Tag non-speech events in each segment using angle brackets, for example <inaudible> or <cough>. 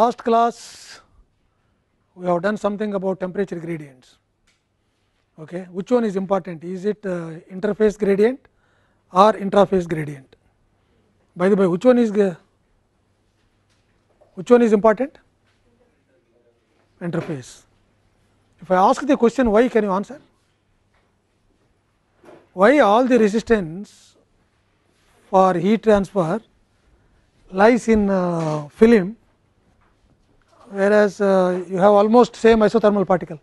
last class we have done something about temperature gradients okay which one is important is it uh, interface gradient or intraface gradient by the way which one is which one is important interface if i ask the question why can you answer why all the resistance for heat transfer lies in uh, film whereas uh, you have almost same isothermal particle.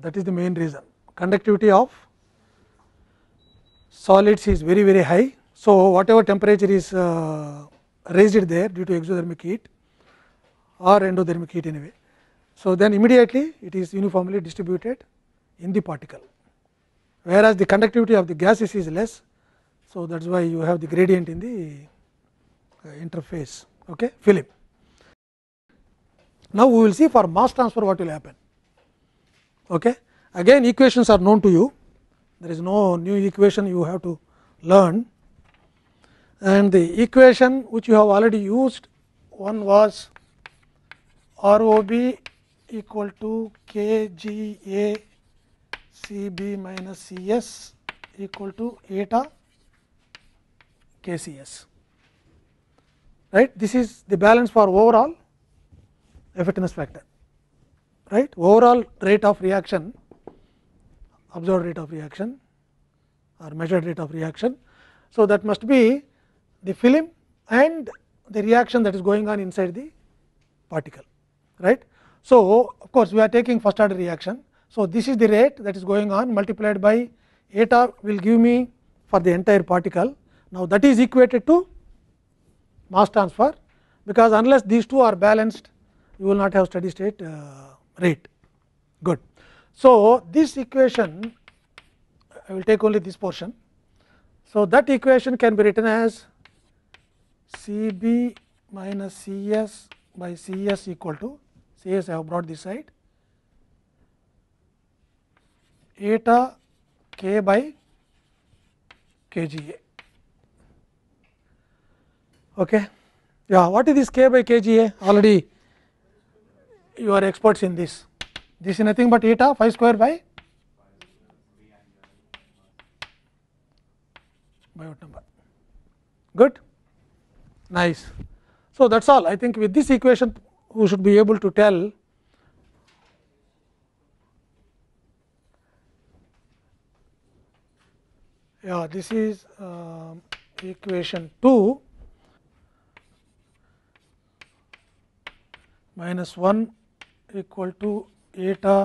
That is the main reason. Conductivity of solids is very very high. So, whatever temperature is uh, raised there due to exothermic heat or endothermic heat anyway. So, then immediately it is uniformly distributed in the particle, whereas the conductivity of the gases is less. So, that is why you have the gradient in the interface okay, Philip. Now, we will see for mass transfer what will happen. Okay. Again equations are known to you, there is no new equation you have to learn and the equation which you have already used one was ROB equal to KGA CB minus CS equal to eta KCS right this is the balance for overall effectiveness factor right overall rate of reaction observed rate of reaction or measured rate of reaction. So, that must be the film and the reaction that is going on inside the particle right. So, of course, we are taking first order reaction. So, this is the rate that is going on multiplied by eta will give me for the entire particle. Now, that is equated to mass transfer because unless these two are balanced you will not have steady state uh, rate good. So, this equation I will take only this portion. So, that equation can be written as C b minus C s by C s equal to C s I have brought this side eta k by k g a okay yeah what is this k by kga already you are experts in this this is nothing but eta phi square by by what number good nice so that's all i think with this equation we should be able to tell yeah this is uh, equation 2 minus 1 equal to eta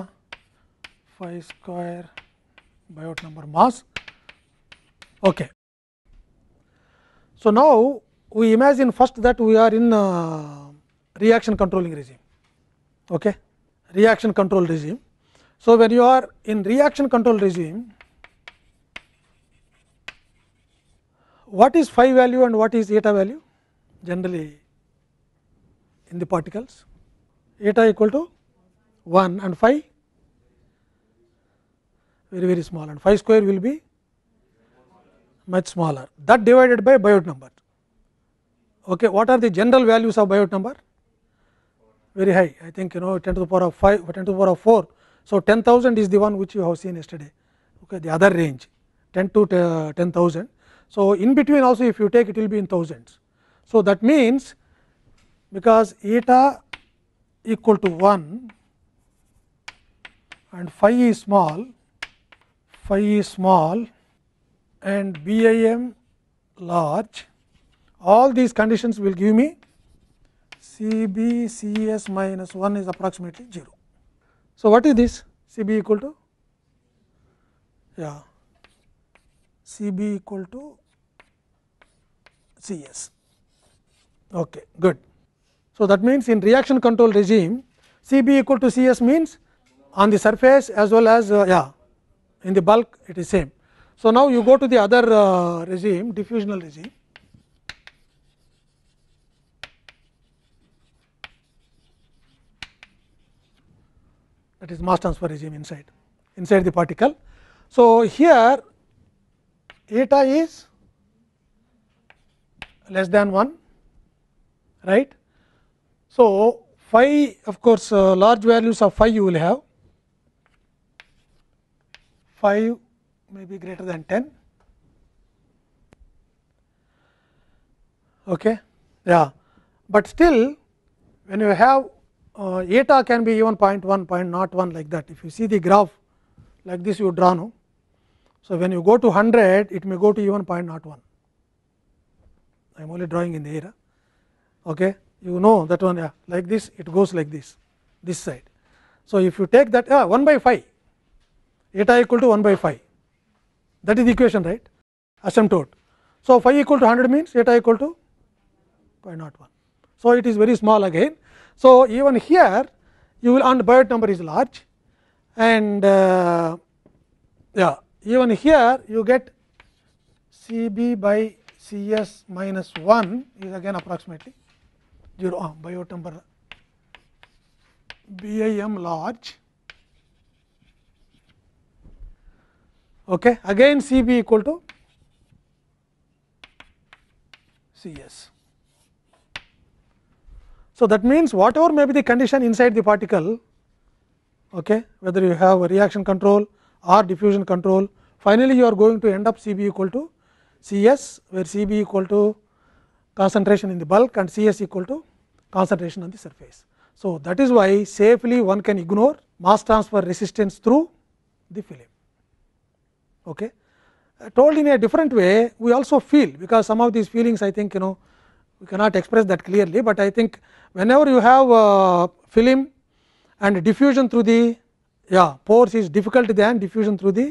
phi square by number mass. Okay. So, now we imagine first that we are in uh, reaction controlling regime, okay. reaction control regime. So, when you are in reaction control regime, what is phi value and what is eta value generally in the particles? eta equal to 1 and phi very very small and phi square will be much smaller that divided by Biot number. Okay, what are the general values of Biot number? Very high I think you know 10 to the power of 5 10 to the power of 4. So, 10,000 is the one which you have seen yesterday okay, the other range 10 to uh, 10,000. So, in between also if you take it will be in thousands. So, that means because eta equal to 1 and phi is small, phi is small and BIM large, all these conditions will give me C B C S minus 1 is approximately 0. So, what is this? C B equal to yeah, C B equal to C S, Okay, good. So, that means in reaction control regime C b equal to C s means on the surface as well as uh, yeah in the bulk it is same. So, now you go to the other uh, regime diffusional regime. that is mass transfer regime inside inside the particle. So, here eta is less than 1 right so, phi of course, uh, large values of phi you will have 5 may be greater than 10. Okay. Yeah. But still when you have uh, eta can be even 0 0.1, 0 0.01 like that. If you see the graph like this you draw no. So, when you go to 100 it may go to even 0 0.01. I am only drawing in the air. Okay you know that one yeah, like this it goes like this this side. So, if you take that yeah, 1 by 5 eta equal to 1 by 5 that is the equation right asymptote. So, phi equal to 100 means eta equal to 0.01. So, it is very small again. So, even here you will and Biot number is large and uh, yeah even here you get C b by C s minus 1 is again approximately 0 uh, biotemper BIM large okay again CB equal to c s so that means whatever may be the condition inside the particle okay whether you have reaction control or diffusion control finally you are going to end up c CB equal to c s where CB equal to concentration in the bulk and C s equal to concentration on the surface. So, that is why safely one can ignore mass transfer resistance through the film. Okay. Uh, told in a different way, we also feel because some of these feelings I think you know we cannot express that clearly, but I think whenever you have a uh, film and diffusion through the yeah pores is difficult than diffusion through the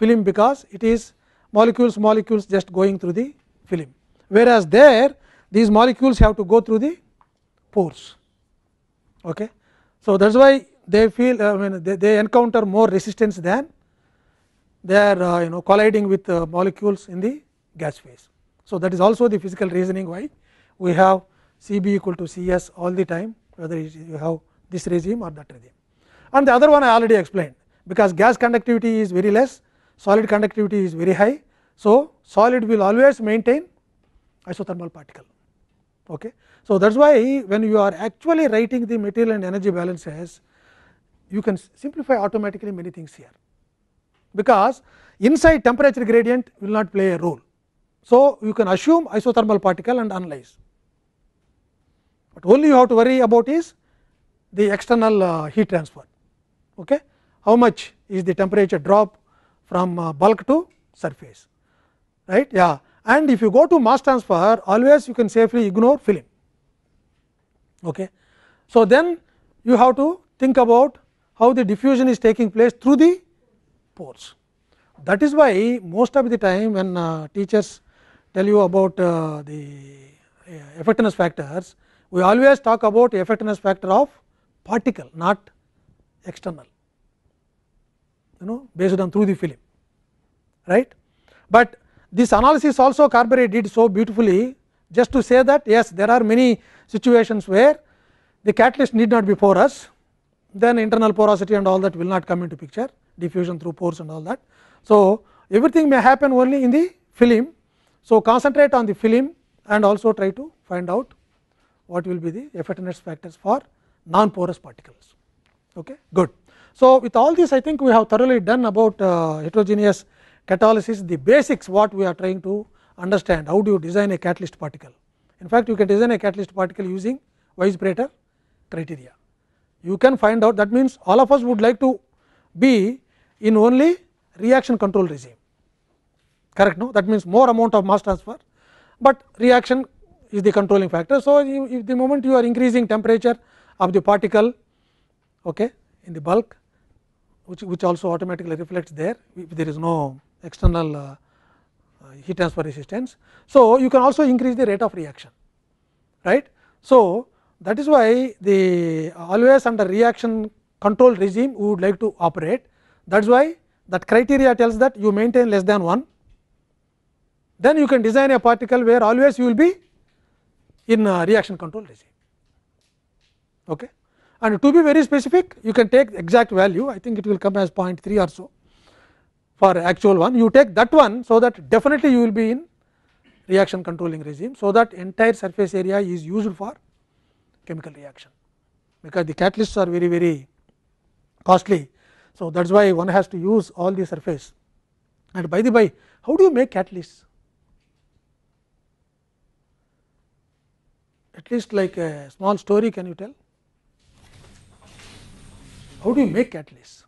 film because it is molecules molecules just going through the film. Whereas, there these molecules have to go through the pores. Okay. So, that is why they feel I mean they, they encounter more resistance than they are uh, you know colliding with uh, molecules in the gas phase. So, that is also the physical reasoning why we have C b equal to C s all the time whether you have this regime or that regime. And the other one I already explained because gas conductivity is very less, solid conductivity is very high. So, solid will always maintain isothermal particle. Okay. So, that is why when you are actually writing the material and energy balances, you can simplify automatically many things here, because inside temperature gradient will not play a role. So, you can assume isothermal particle and analyze, but only you have to worry about is the external uh, heat transfer. Okay. How much is the temperature drop from uh, bulk to surface, right? Yeah, and if you go to mass transfer always you can safely ignore film. Okay. So, then you have to think about how the diffusion is taking place through the pores. That is why most of the time when uh, teachers tell you about uh, the uh, effectiveness factors, we always talk about effectiveness factor of particle not external, you know based on through the film right. But this analysis also Carberry did so beautifully just to say that yes there are many situations where the catalyst need not be porous then internal porosity and all that will not come into picture diffusion through pores and all that. So, everything may happen only in the film. So, concentrate on the film and also try to find out what will be the effectiveness factors for non porous particles. Okay, good. So, with all this I think we have thoroughly done about uh, heterogeneous catalysis the basics what we are trying to understand how do you design a catalyst particle. In fact, you can design a catalyst particle using Weisbrecher criteria. You can find out that means, all of us would like to be in only reaction control regime correct no that means more amount of mass transfer, but reaction is the controlling factor. So, if the moment you are increasing temperature of the particle okay, in the bulk which, which also automatically reflects there if there is no external uh, heat transfer resistance. So, you can also increase the rate of reaction right. So, that is why the always under reaction control regime we would like to operate that is why that criteria tells that you maintain less than 1 then you can design a particle where always you will be in uh, reaction control regime. Okay. And to be very specific, you can take exact value, I think it will come as 0.3 or so for actual one you take that one. So, that definitely you will be in reaction controlling regime. So, that entire surface area is used for chemical reaction because the catalysts are very very costly. So, that is why one has to use all the surface and by the by how do you make catalysts? At least like a small story can you tell? How do you make catalysts?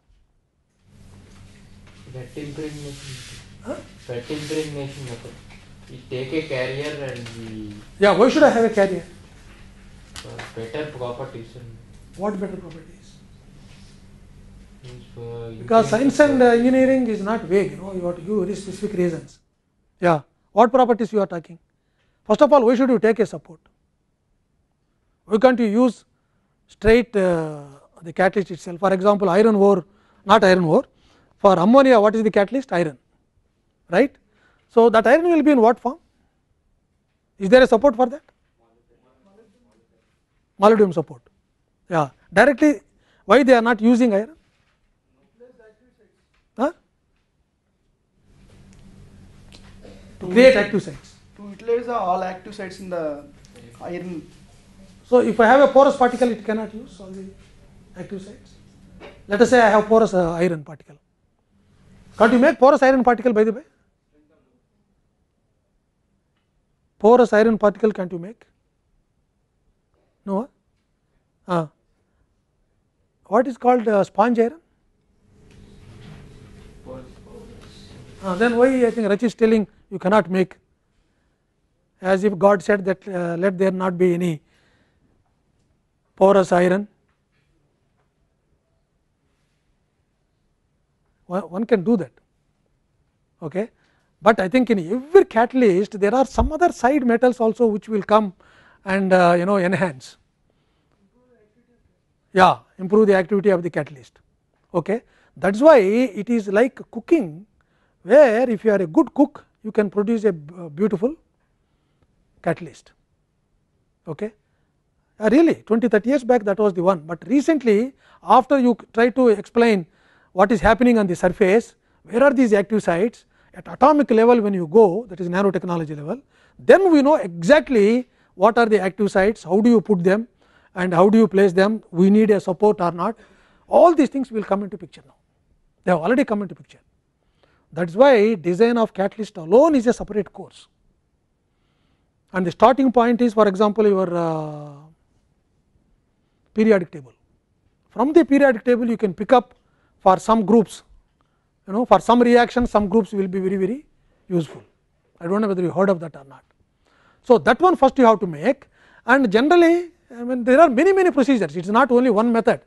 That timbering machine. Huh? That timbering machine. We take a carrier and we. Yeah, why should I have a carrier? For better properties. What better properties? Because science and uh, engineering is not vague, you know, you have to give very specific reasons. Yeah, what properties you are talking? First of all, why should you take a support? Why can't you use straight uh, the catalyst itself? For example, iron ore, not iron ore, For ammonia what is the catalyst? Iron right. So, that iron will be in what form? Is there a support for that? Molybdenum support yeah directly why they are not using iron? To create active sites. To utilize all active sites in the iron. So, if I have a porous particle it cannot use all the active sites. Let us say I have porous uh, iron particle. Can't you make porous iron particle by the way? Porous iron particle can't you make? No? Huh? Ah. What is called uh, sponge iron? Uh, then why I think Rach is telling you cannot make as if God said that uh, let there not be any porous iron one can do that. Okay. But I think in every catalyst there are some other side metals also which will come and uh, you know enhance. Yeah, improve the activity of the catalyst. Okay. That is why it is like cooking where if you are a good cook you can produce a beautiful catalyst. Okay. Uh, really 20 30 years back that was the one, but recently after you try to explain what is happening on the surface, where are these active sites at atomic level when you go that is nanotechnology level, then we know exactly what are the active sites, how do you put them and how do you place them, we need a support or not, all these things will come into picture now, they have already come into picture. That is why design of catalyst alone is a separate course and the starting point is for example, your uh, periodic table. From the periodic table you can pick up for some groups you know for some reactions some groups will be very very useful. I do not know whether you heard of that or not. So, that one first you have to make and generally I mean there are many many procedures it is not only one method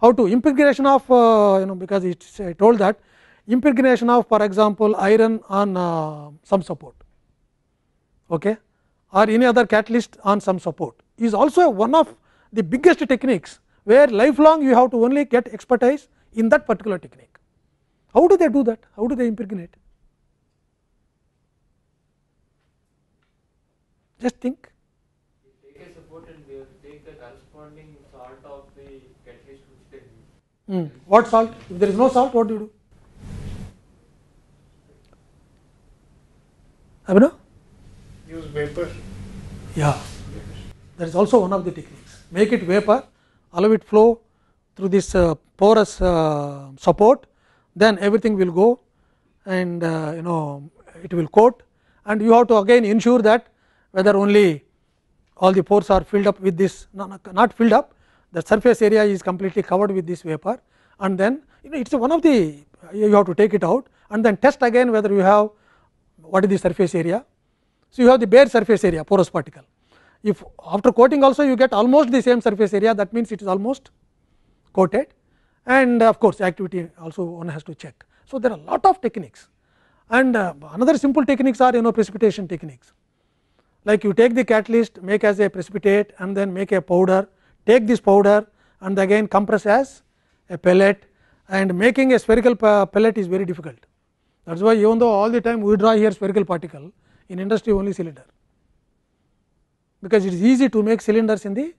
how to impregnation of uh, you know because it is I told that impregnation of for example, iron on uh, some support okay, or any other catalyst on some support is also one of the biggest techniques where lifelong you have to only get expertise in that particular technique. How do they do that? How do they impregnate? Just think. Take a support and they take the corresponding salt of the catalyst which they use. Mm. What salt? If there is no salt, what do you do? Abhinav? Use vapor. Yeah, that is also one of the techniques. Make it vapor, allow it flow, through this uh, porous uh, support then everything will go and uh, you know it will coat and you have to again ensure that whether only all the pores are filled up with this not filled up the surface area is completely covered with this vapor and then you know it is one of the you have to take it out and then test again whether you have what is the surface area. So, you have the bare surface area porous particle if after coating also you get almost the same surface area that means, it is almost coated and uh, of course, activity also one has to check. So, there are a lot of techniques and uh, another simple techniques are you know precipitation techniques. Like you take the catalyst, make as a precipitate and then make a powder, take this powder and again compress as a pellet and making a spherical pellet is very difficult. That is why even though all the time we draw here spherical particle, in industry only cylinder. Because it is easy to make cylinders in the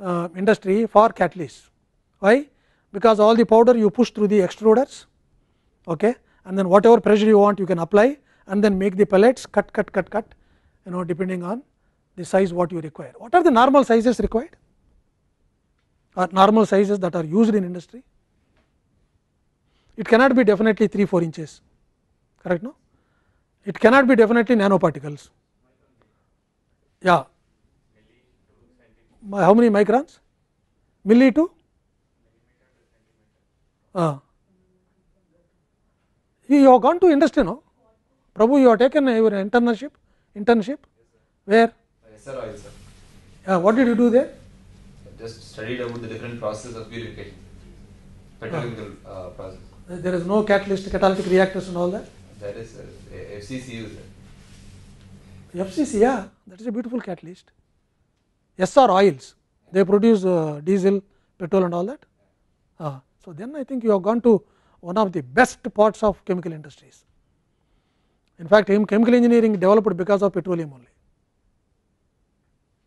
uh, industry for catalysts. Why? Because all the powder you push through the extruders okay, and then whatever pressure you want you can apply and then make the pellets cut, cut, cut, cut you know depending on the size what you require. What are the normal sizes required or normal sizes that are used in industry? It cannot be definitely 3 4 inches correct no? It cannot be definitely nanoparticles. Yeah. How many microns? Milli to he you have gone to industry, no? Prabhu, you have taken your internship. Internship, where? SR oil, sir. Uh, what did you do there? I just studied about the different processes of purification, petrochemical uh, process. There is no catalyst, catalytic reactors and all that. That is uh, FCCU. Sir. FCC, yeah, that is a beautiful catalyst. SR oils, they produce uh, diesel, petrol and all that. Uh, So, then I think you have gone to one of the best parts of chemical industries. In fact, chemical engineering developed because of petroleum only.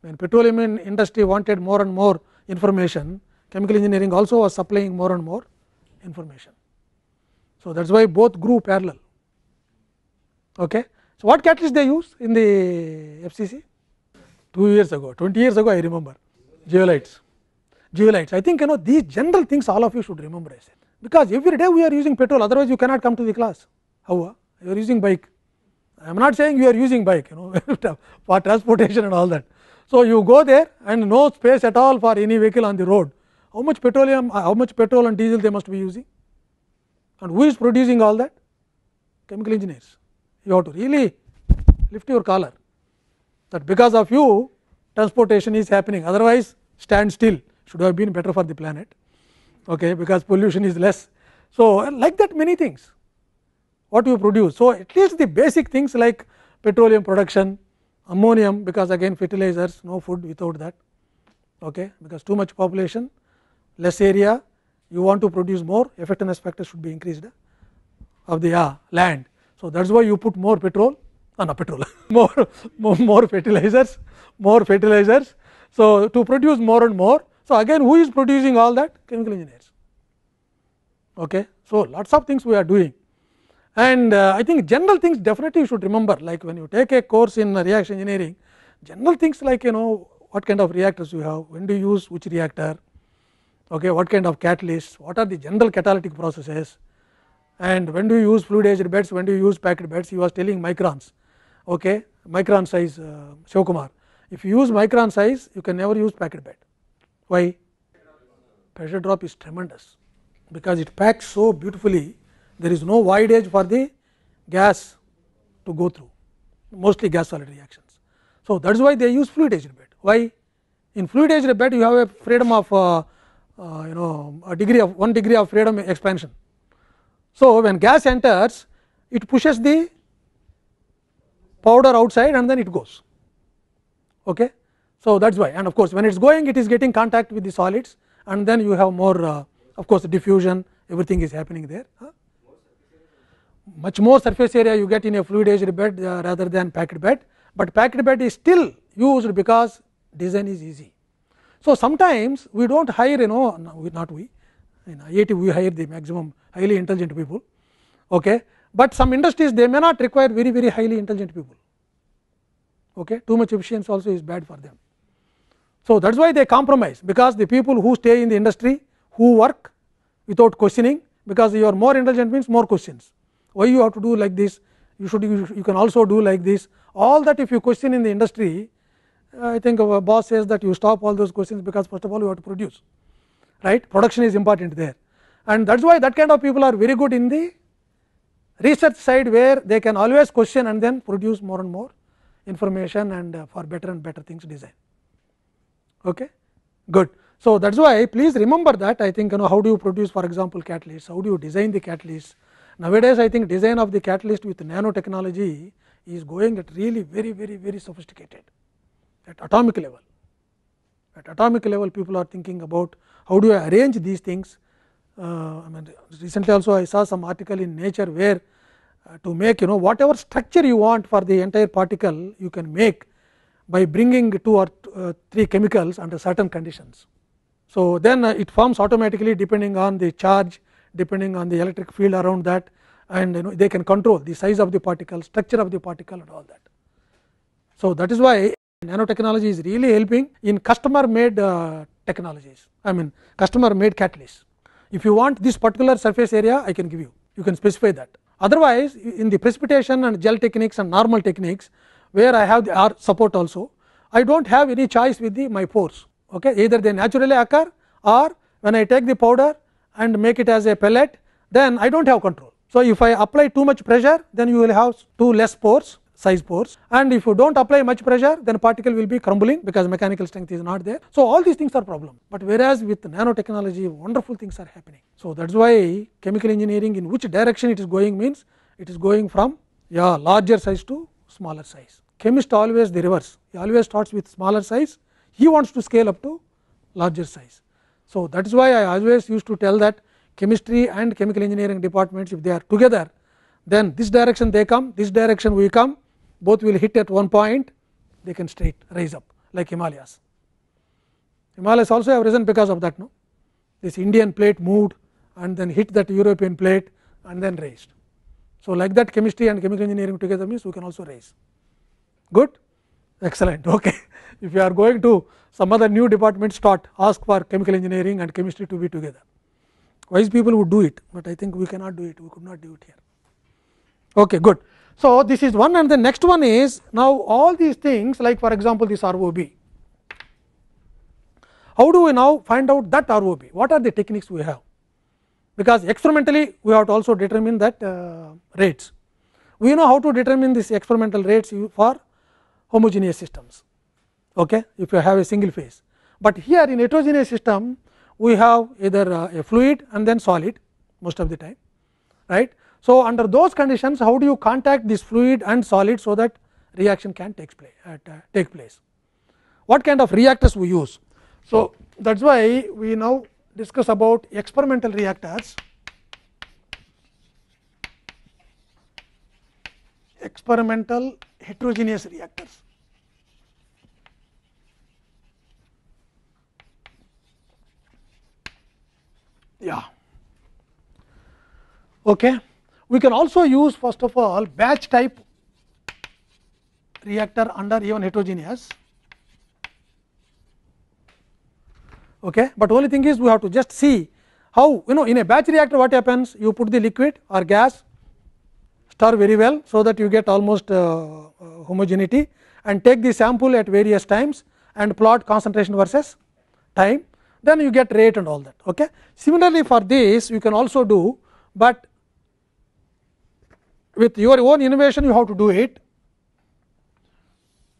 When petroleum industry wanted more and more information, chemical engineering also was supplying more and more information. So, that is why both grew parallel. Okay. So, what catalyst they use in the FCC? 2 years ago, 20 years ago I remember, zeolites. Jewelites. I think you know these general things all of you should remember I said because every day we are using petrol otherwise you cannot come to the class. How? You are using bike. I am not saying you are using bike you know for transportation and all that. So, you go there and no space at all for any vehicle on the road. How much petroleum, how much petrol and diesel they must be using and who is producing all that? Chemical engineers. You have to really lift your collar that because of you transportation is happening otherwise stand still. should have been better for the planet okay, because pollution is less. So, like that many things what you produce. So, at least the basic things like petroleum production, ammonium because again fertilizers no food without that okay, because too much population less area you want to produce more effectiveness factor should be increased of the uh, land. So, that is why you put more petrol uh, no petrol <laughs> more, more more fertilizers more fertilizers. So, to produce more and more so, again who is producing all that? Chemical engineers. Okay. So, lots of things we are doing and uh, I think general things definitely you should remember like when you take a course in uh, reaction engineering, general things like you know what kind of reactors you have, when do you use which reactor, okay, what kind of catalysts, what are the general catalytic processes and when do you use fluidized beds, when do you use packed beds, he was telling microns, okay, micron size uh, If you use micron size, you can never use packed bed. Why? Pressure drop is tremendous because it packs so beautifully, there is no wide edge for the gas to go through, mostly gas solid reactions. So, that is why they use fluid edged bed. Why? In fluid edged bed, you have a freedom of uh, uh, you know a degree of 1 degree of freedom expansion. So, when gas enters, it pushes the powder outside and then it goes. Okay? So, that is why and of course, when it is going it is getting contact with the solids and then you have more uh, of course, diffusion everything is happening there. Huh? Much more surface area you get in a fluidized bed uh, rather than packed bed, but packed bed is still used because design is easy. So, sometimes we do not hire you know not we in IIT we hire the maximum highly intelligent people, okay. but some industries they may not require very very highly intelligent people, okay. too much efficiency also is bad for them. So, that is why they compromise because the people who stay in the industry who work without questioning because you are more intelligent means more questions. Why you have to do like this you should you, can also do like this all that if you question in the industry I think our boss says that you stop all those questions because first of all you have to produce right production is important there and that is why that kind of people are very good in the research side where they can always question and then produce more and more information and uh, for better and better things design. Okay? Good. So, that is why please remember that I think you know how do you produce for example, catalysts, how do you design the catalysts. Nowadays, I think design of the catalyst with nanotechnology is going at really very, very, very sophisticated at atomic level. At atomic level, people are thinking about how do I arrange these things. Uh, I mean, recently also I saw some article in Nature where uh, to make you know whatever structure you want for the entire particle, you can make by bringing two or uh, three chemicals under certain conditions. So, then uh, it forms automatically depending on the charge, depending on the electric field around that and you know they can control the size of the particle, structure of the particle and all that. So, that is why nanotechnology is really helping in customer made uh, technologies, I mean customer made catalysts. If you want this particular surface area, I can give you, you can specify that. Otherwise, in the precipitation and gel techniques and normal techniques, where I have the R support also. I do not have any choice with the my pores. Okay. Either they naturally occur or when I take the powder and make it as a pellet, then I do not have control. So, if I apply too much pressure, then you will have too less pores size pores and if you do not apply much pressure then particle will be crumbling because mechanical strength is not there. So, all these things are problem, but whereas with nanotechnology wonderful things are happening. So, that is why chemical engineering in which direction it is going means it is going from yeah, larger size to smaller size chemist always the reverse, he always starts with smaller size, he wants to scale up to larger size. So, that is why I always used to tell that chemistry and chemical engineering departments if they are together, then this direction they come, this direction we come, both will hit at one point, they can straight rise up like Himalayas. Himalayas also have risen because of that, no? This Indian plate moved and then hit that European plate and then raised. So, like that chemistry and chemical engineering together means we can also raise good excellent <laughs> okay if you are going to some other new department start ask for chemical engineering and chemistry to be together wise people would do it but i think we cannot do it we could not do it here okay good so this is one and the next one is now all these things like for example this rob how do we now find out that ROB? What are the techniques we have? Because experimentally we have to also determine that uh, rates. We know how to determine these experimental rates for homogeneous systems okay, if you have a single phase. But here in heterogeneous system we have either uh, a fluid and then solid most of the time right. So, under those conditions how do you contact this fluid and solid, so that reaction can take place, uh, take place. What kind of reactors we use? So, that is why we now discuss about experimental reactors. experimental heterogeneous reactors. Yeah. Okay. We can also use first of all batch type reactor under even heterogeneous. Okay. But only thing is we have to just see how you know in a batch reactor what happens you put the liquid or gas stir very well, so that you get almost uh, uh, homogeneity and take the sample at various times and plot concentration versus time, then you get rate and all that. Okay. Similarly, for this you can also do, but with your own innovation you have to do it.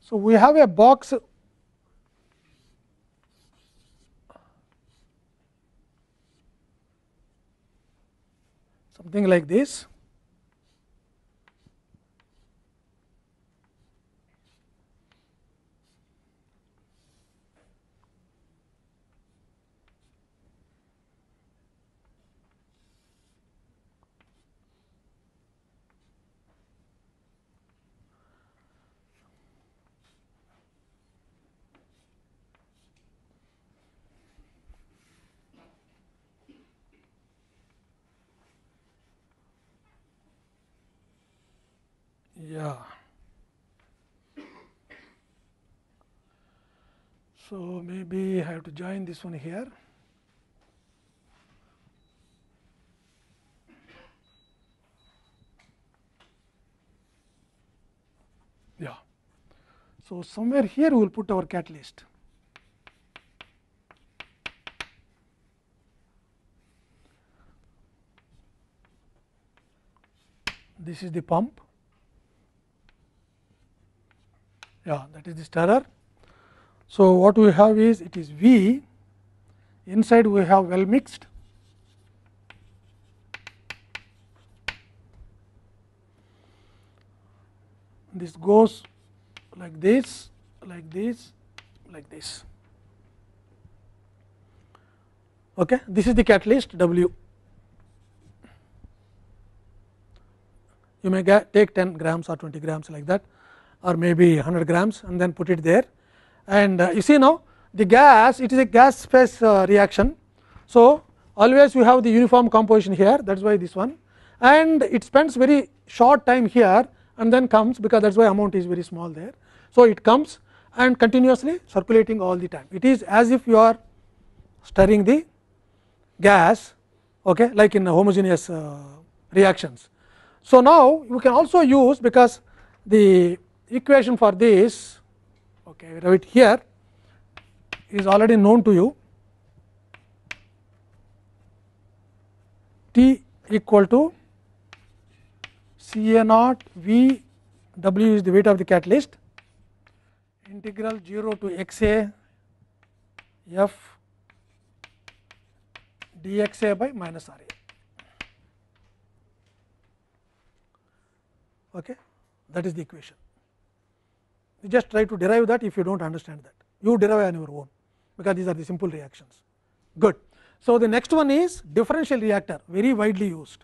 So, we have a box something like this. Yeah. So, maybe I have to join this one here. Yeah. So, somewhere here we will put our catalyst. This is the pump. yeah that is the stirrer. So, what we have is it is V inside we have well mixed this goes like this like this like this okay this is the catalyst w you may get, take 10 grams or 20 grams like that or maybe 100 grams and then put it there. And uh, you see now the gas it is a gas phase uh, reaction. So, always you have the uniform composition here that is why this one and it spends very short time here and then comes because that is why amount is very small there. So, it comes and continuously circulating all the time. It is as if you are stirring the gas okay, like in homogeneous uh, reactions. So, now you can also use because the equation for this okay, we it here is already known to you T equal to C A naught V W is the weight of the catalyst integral 0 to x a f d x a dxa by minus ra. Okay, that is the equation. You just try to derive that if you do not understand that. You derive on your own, because these are the simple reactions. Good. So, the next one is differential reactor, very widely used.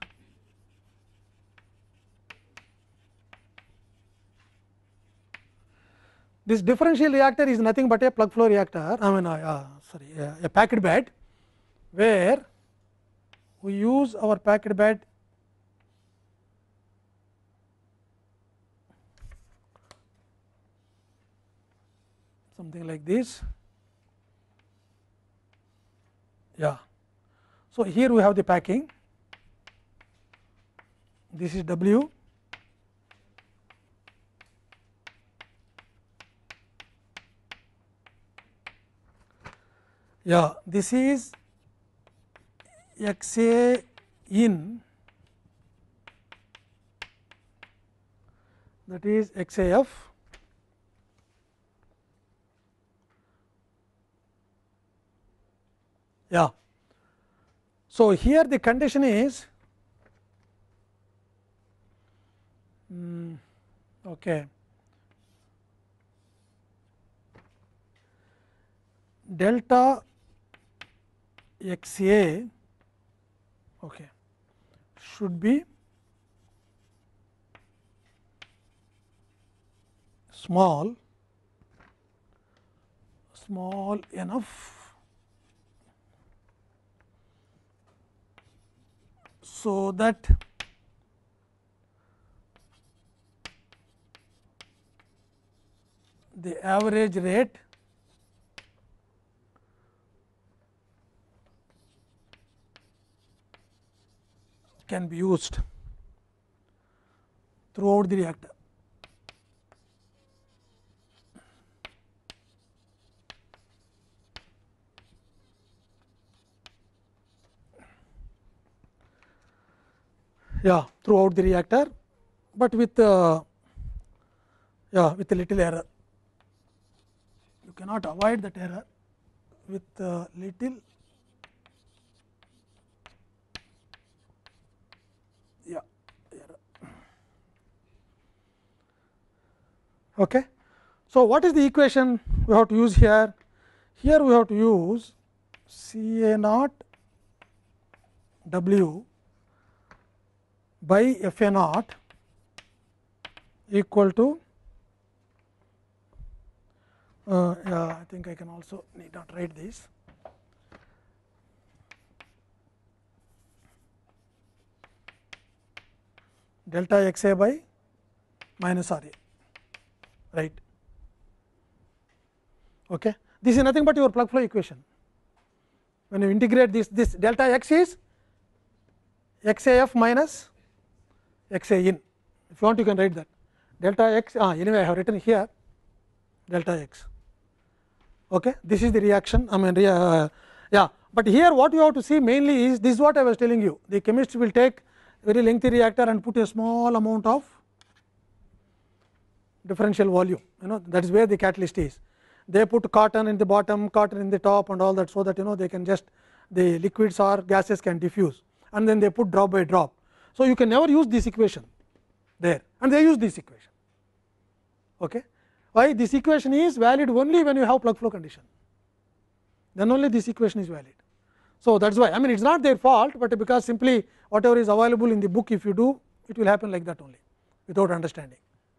This differential reactor is nothing but a plug flow reactor, I mean, uh, uh sorry, uh, a packed bed, where we use our packed bed something like this yeah. So, here we have the packing this is W yeah this is XA in that is XAF So, here the condition is um, okay. delta x a okay, should be small small enough so that the average rate can be used throughout the reactor. yeah throughout the reactor but with uh, yeah with a little error you cannot avoid that error with uh, little yeah error okay so what is the equation we have to use here here we have to use ca naught w by f a naught equal to uh, yeah, I think I can also need not write this. delta x a by minus r a right. Okay. This is nothing but your plug flow equation. When you integrate this, this delta x is x a f minus x a in. If you want, you can write that delta x. Ah, anyway, I have written here delta x. Okay, this is the reaction. I mean, uh, yeah. But here, what you have to see mainly is this is what I was telling you. The chemist will take very lengthy reactor and put a small amount of differential volume. You know, that is where the catalyst is. They put cotton in the bottom, cotton in the top, and all that, so that you know they can just the liquids or gases can diffuse, and then they put drop by drop. So, you can never use this equation there and they use this equation. Okay. Why this equation is valid only when you have plug flow condition, then only this equation is valid. So, that is why I mean it is not their fault, but because simply whatever is available in the book if you do it will happen like that only without understanding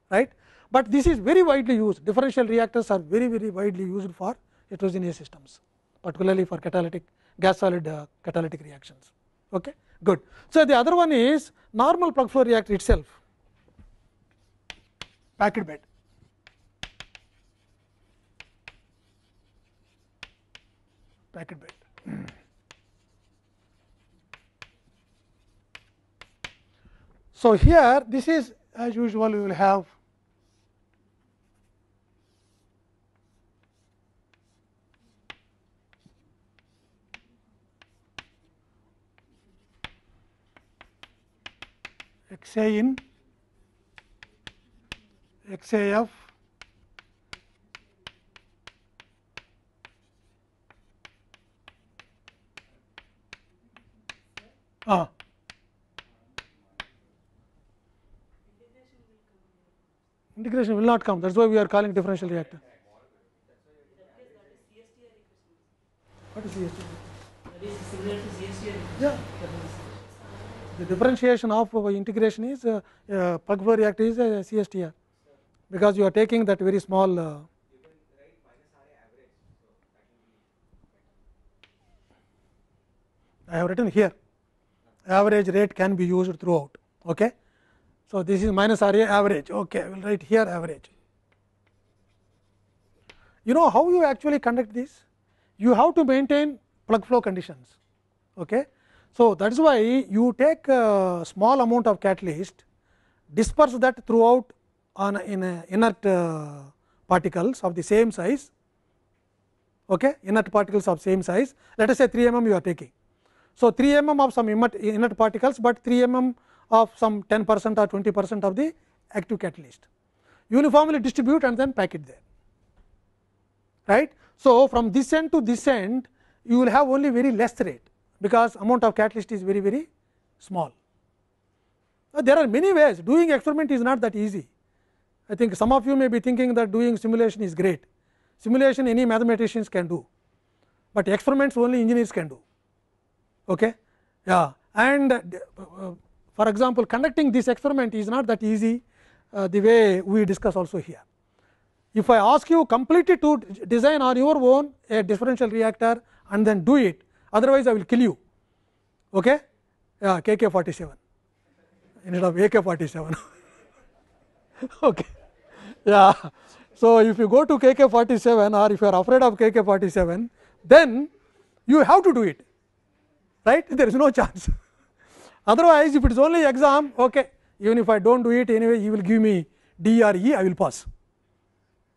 right. But this is very widely used differential reactors are very very widely used for heterogeneous systems particularly for catalytic gas solid uh, catalytic reactions. Okay good. So, the other one is normal plug flow reactor itself Packet bed. packet bed. So, here this is as usual you will have x a in x a f ah. integration will not come that is why we are calling differential reactor. What is CSTR? That is similar to Yeah the differentiation of integration is uh, uh, plug flow reactor is a CSTR because you are taking that very small. Uh, I have written here average rate can be used throughout. Okay. So, this is minus RA average, okay, I will write here average. You know how you actually conduct this? You have to maintain plug flow conditions. Okay. So, that is why you take a small amount of catalyst, disperse that throughout on in inert uh, particles of the same size, okay, inert particles of same size. Let us say 3 mm you are taking. So, 3 mm of some inert particles, but 3 mm of some 10 percent or 20 percent of the active catalyst. Uniformly distribute and then pack it there. right. So, from this end to this end, you will have only very less rate because amount of catalyst is very very small. Now, there are many ways doing experiment is not that easy. I think some of you may be thinking that doing simulation is great. Simulation any mathematicians can do, but experiments only engineers can do. Okay? Yeah. And uh, for example, conducting this experiment is not that easy uh, the way we discuss also here. If I ask you completely to design on your own a differential reactor and then do it, otherwise I will kill you. Okay? Yeah, KK 47 instead of AK 47. okay. Yeah. So, if you go to KK 47 or if you are afraid of KK 47, then you have to do it, right? There is no chance. Otherwise, if it is only exam, okay, even if I do not do it anyway, you will give me D or E, I will pass.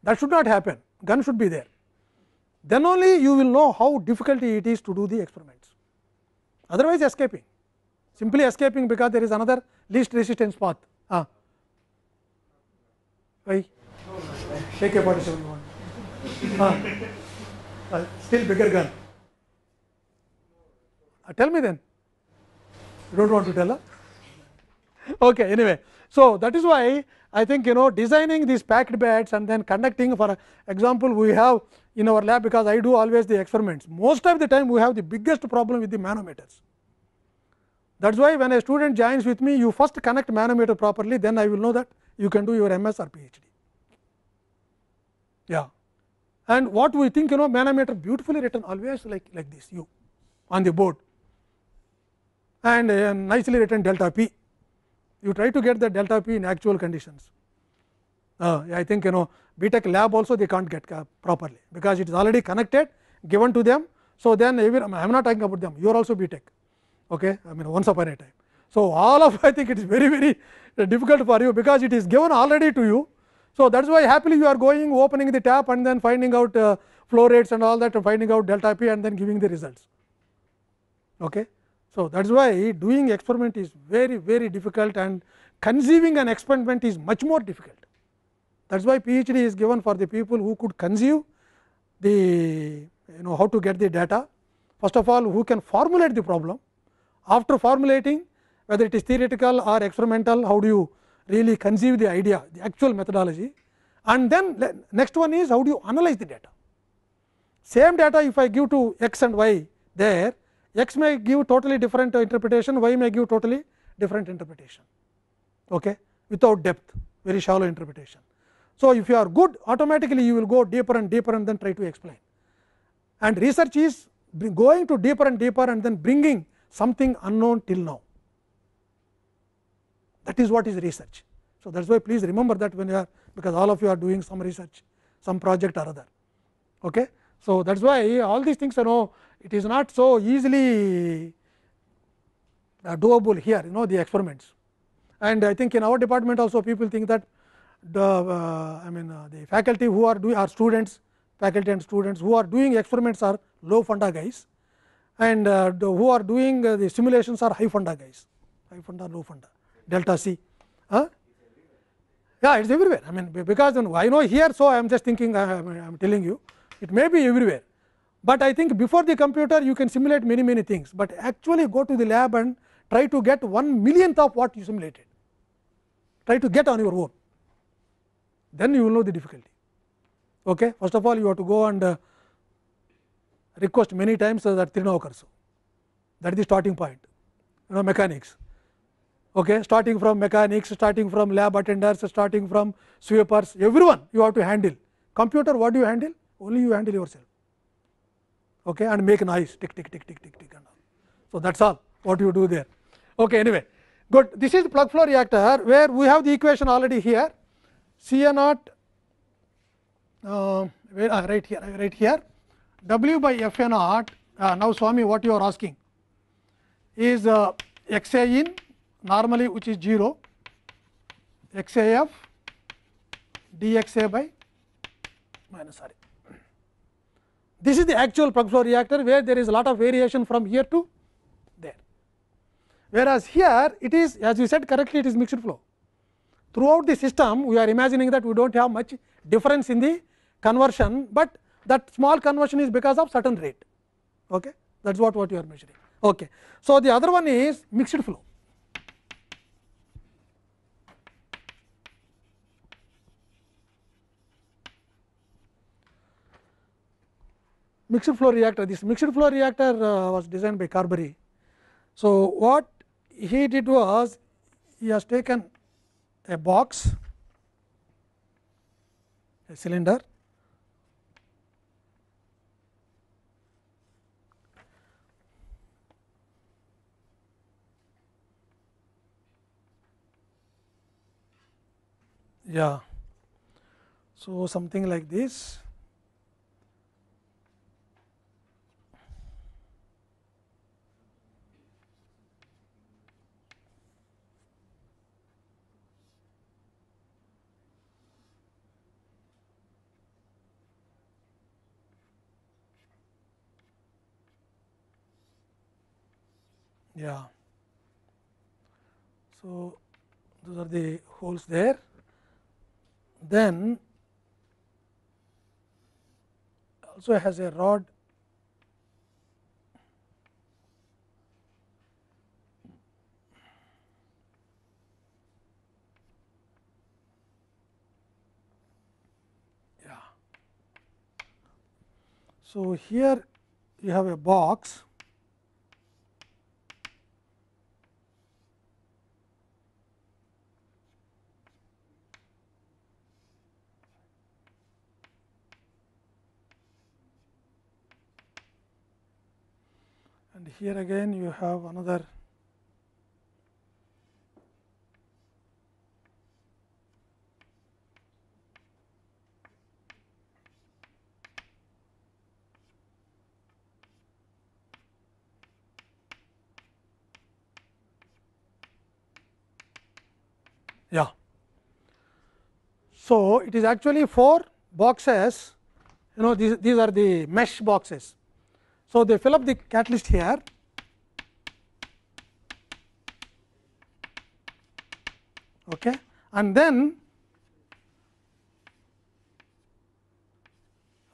That should not happen. Gun should be there. then only you will know how difficult it is to do the experiments. Otherwise, escaping simply escaping because there is another least resistance path. Ah. Why? Take 47 ah. uh, still bigger gun. Uh, tell me then. You don't want to tell? Huh? Okay, anyway. So, that is why I think you know designing these packed beds and then conducting for example, we have in our lab because I do always the experiments. Most of the time we have the biggest problem with the manometers. That is why when a student joins with me, you first connect manometer properly, then I will know that you can do your MS or PhD. Yeah. And what we think, you know, manometer beautifully written always like, like this, you on the board and uh, nicely written delta p. You try to get the delta p in actual conditions. Uh, I think you know BTech lab also they can't get uh, properly, because it is already connected given to them. So, then I am not talking about them, you are also BTech, okay? I mean once upon a time. So, all of <laughs> I think it is very very uh, difficult for you, because it is given already to you. So, that is why happily you are going opening the tap and then finding out uh, flow rates and all that finding out delta p and then giving the results. Okay. So, that is why doing experiment is very very difficult and conceiving an experiment is much more difficult. That is why PhD is given for the people who could conceive the you know how to get the data. First of all, who can formulate the problem. After formulating, whether it is theoretical or experimental, how do you really conceive the idea, the actual methodology. And then next one is how do you analyze the data. Same data if I give to x and y there, x may give totally different interpretation, y may give totally different interpretation okay, without depth, very shallow interpretation. So, if you are good automatically you will go deeper and deeper and then try to explain. And research is going to deeper and deeper and then bringing something unknown till now. That is what is research. So, that is why please remember that when you are because all of you are doing some research, some project or other. Okay? So, that is why all these things you know it is not so easily uh, doable here you know the experiments. And I think in our department also people think that the uh, I mean uh, the faculty who are doing are students faculty and students who are doing experiments are low funda guys and uh, who are doing uh, the simulations are high funda guys high funda low funda delta c huh? yeah it's everywhere i mean because then i know here so i am just thinking uh, i am telling you it may be everywhere but i think before the computer you can simulate many many things but actually go to the lab and try to get one millionth of what you simulated try to get on your own then you will know the difficulty. Okay? First of all, you have to go and uh, request many times so uh, that Trina occurs. That is the starting point, you know mechanics. Okay? Starting from mechanics, starting from lab attenders, starting from sweepers, everyone you have to handle. Computer, what do you handle? Only you handle yourself. Okay? And make noise, tick, tick, tick, tick, tick, tick, and all. So, that is all what you do there. Okay, anyway, good. This is plug flow reactor where we have the equation already here. C A naught uh, where, uh, right here right here W by F A naught uh, now Swami what you are asking is uh, X A in normally which is 0 X A F D X A by minus R A. This is the actual plug flow reactor where there is a lot of variation from here to there. Whereas, here it is as you said correctly it is mixed flow. throughout the system we are imagining that we do not have much difference in the conversion, but that small conversion is because of certain rate. Okay? That is what, what you are measuring. Okay. So, the other one is mixed flow. Mixed flow reactor, this mixed flow reactor uh, was designed by Carberry. So, what he did was he has taken a box, a cylinder yeah. So, something like this yeah. So, those are the holes there. Then also has a rod yeah. So, here you have a box and here again you have another yeah. So, it is actually four boxes you know these, these are the mesh boxes so, they fill up the catalyst here okay. and then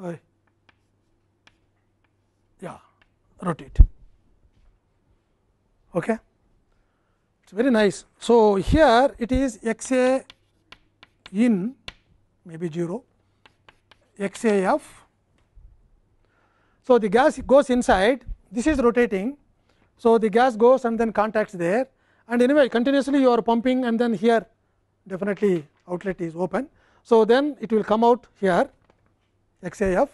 uh, yeah rotate okay it's very nice so here it is xa in maybe 0 xaf so, the gas goes inside, this is rotating. So, the gas goes and then contacts there and anyway continuously you are pumping and then here definitely outlet is open. So, then it will come out here XAF.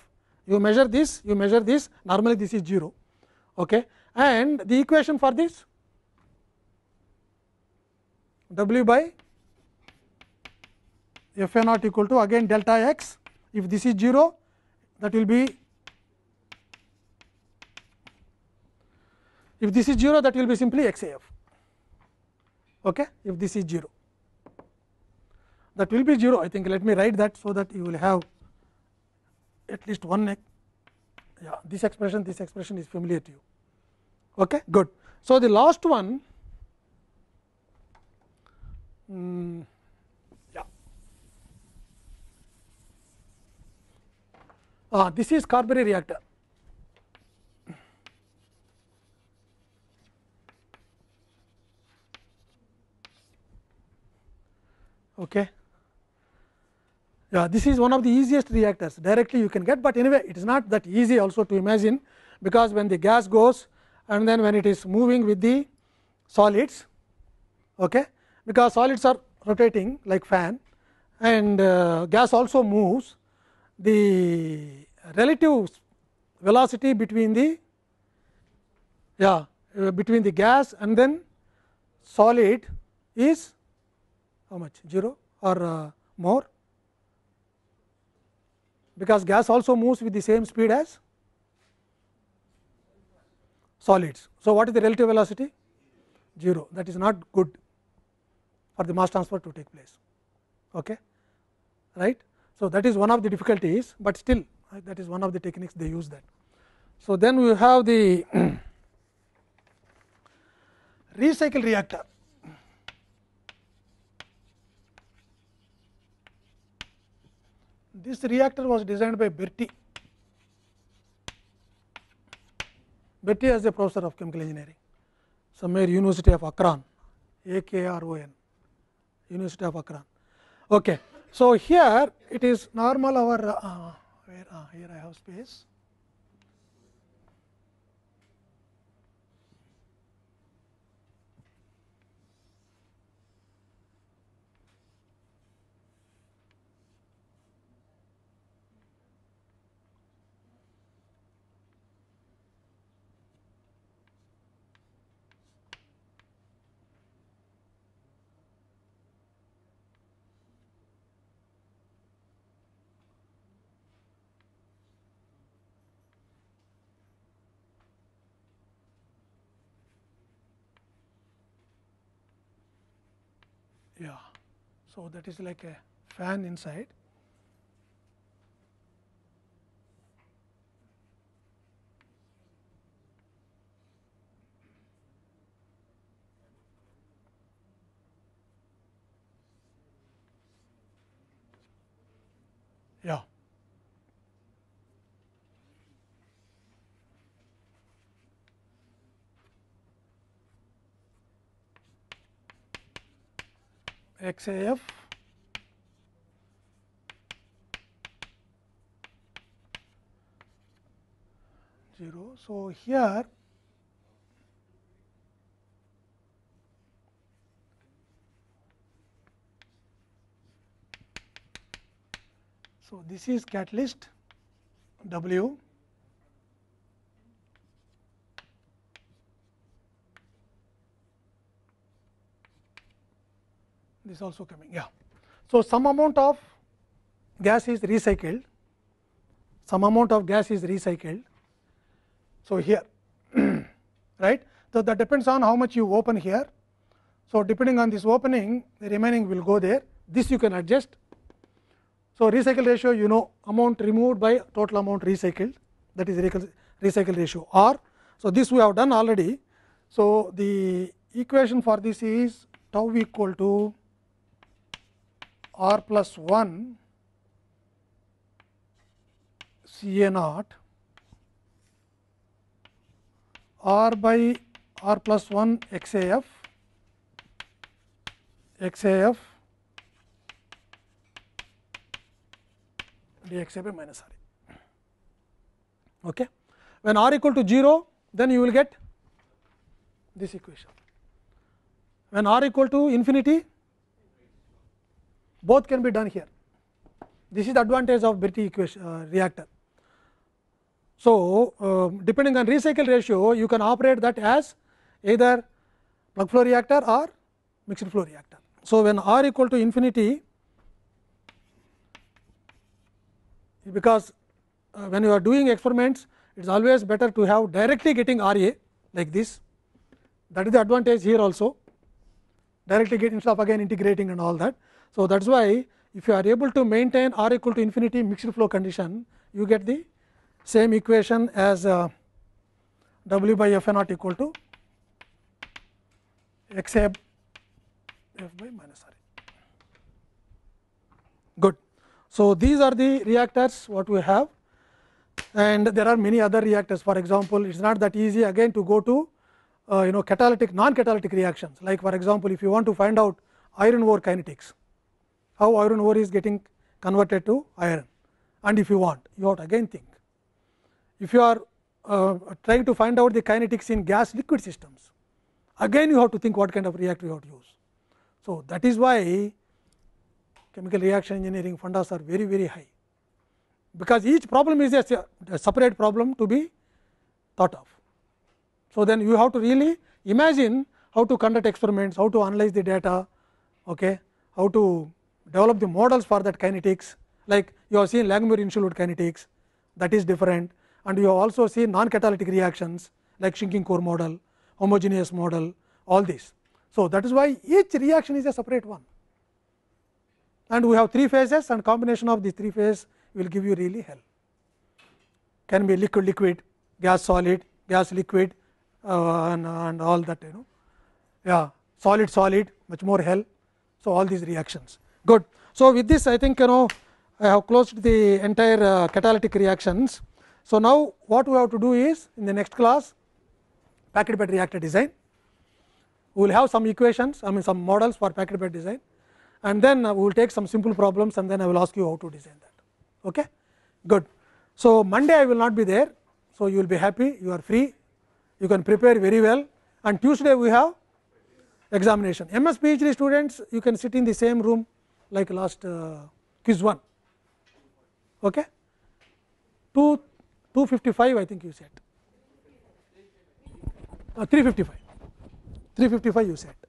You measure this, you measure this, normally this is 0. Okay. And the equation for this W by F A naught equal to again delta x. If this is 0, that will be If this is 0, that will be simply XAF. Okay? If this is 0, that will be 0. I think let me write that so that you will have at least one. Yeah, this expression, this expression is familiar to you. Okay? Good. So, the last one. Mm, yeah. Ah, this is Carberry reactor. Okay. Yeah, this is one of the easiest reactors directly you can get, but anyway it is not that easy also to imagine because when the gas goes and then when it is moving with the solids okay, because solids are rotating like fan and uh, gas also moves the relative velocity between the yeah uh, between the gas and then solid is how much 0 or uh, more because gas also moves with the same speed as solids. So, what is the relative velocity 0 that is not good for the mass transfer to take place. Okay. Right? So, that is one of the difficulties, but still uh, that is one of the techniques they use that. So, then we have the <clears throat> recycle reactor. This reactor was designed by Berti. Berti as a professor of chemical engineering, somewhere University of Akron, A K R O N, University of Akron. Okay. So, here it is normal our uh, where uh, here I have space. yeah. So, that is like a fan inside XAF zero. So, here So, this is catalyst W is also coming yeah. So, some amount of gas is recycled, some amount of gas is recycled. So, here <clears throat> right so, that depends on how much you open here. So, depending on this opening the remaining will go there this you can adjust. So, recycle ratio you know amount removed by total amount recycled that is recycle, ratio or so this we have done already. So, the equation for this is tau equal to r plus 1 C A naught r by r plus 1 x A f x A f d x A by minus r A. Okay. When r equal to 0, then you will get this equation. When r equal to infinity, both can be done here. This is the advantage of Berti equation uh, reactor. So, uh, depending on recycle ratio, you can operate that as either plug flow reactor or mixed flow reactor. So, when r equal to infinity, because uh, when you are doing experiments, it is always better to have directly getting R A like this. That is the advantage here also, directly get instead of again integrating and all that. So, that is why if you are able to maintain r equal to infinity mixed flow condition, you get the same equation as uh, w by f naught equal to x f by minus r. Good. So, these are the reactors what we have and there are many other reactors for example, it is not that easy again to go to uh, you know catalytic non catalytic reactions like for example, if you want to find out iron ore kinetics how iron ore is getting converted to iron and if you want you have to again think. If you are uh, trying to find out the kinetics in gas liquid systems, again you have to think what kind of reactor you have to use. So, that is why chemical reaction engineering fundas are very very high, because each problem is a, a separate problem to be thought of. So, then you have to really imagine how to conduct experiments, how to analyze the data, okay, how to develop the models for that kinetics like you have seen Langmuir Inshulut kinetics that is different and you have also seen non catalytic reactions like shrinking core model, homogeneous model all these. So, that is why each reaction is a separate one and we have three phases and combination of these three phases will give you really hell. Can be liquid liquid, gas solid, gas liquid uh, and, and all that you know. Yeah, solid solid much more hell. So, all these reactions good. So, with this I think you know I have closed the entire uh, catalytic reactions. So, now what we have to do is in the next class packed bed reactor design, we will have some equations I mean some models for packed bed design and then uh, we will take some simple problems and then I will ask you how to design that. Okay? Good. So, Monday I will not be there. So, you will be happy you are free you can prepare very well and Tuesday we have examination. MS PhD students you can sit in the same room like last quiz 1. Okay? 2 255 I think you said, uh, 355, 355 you said.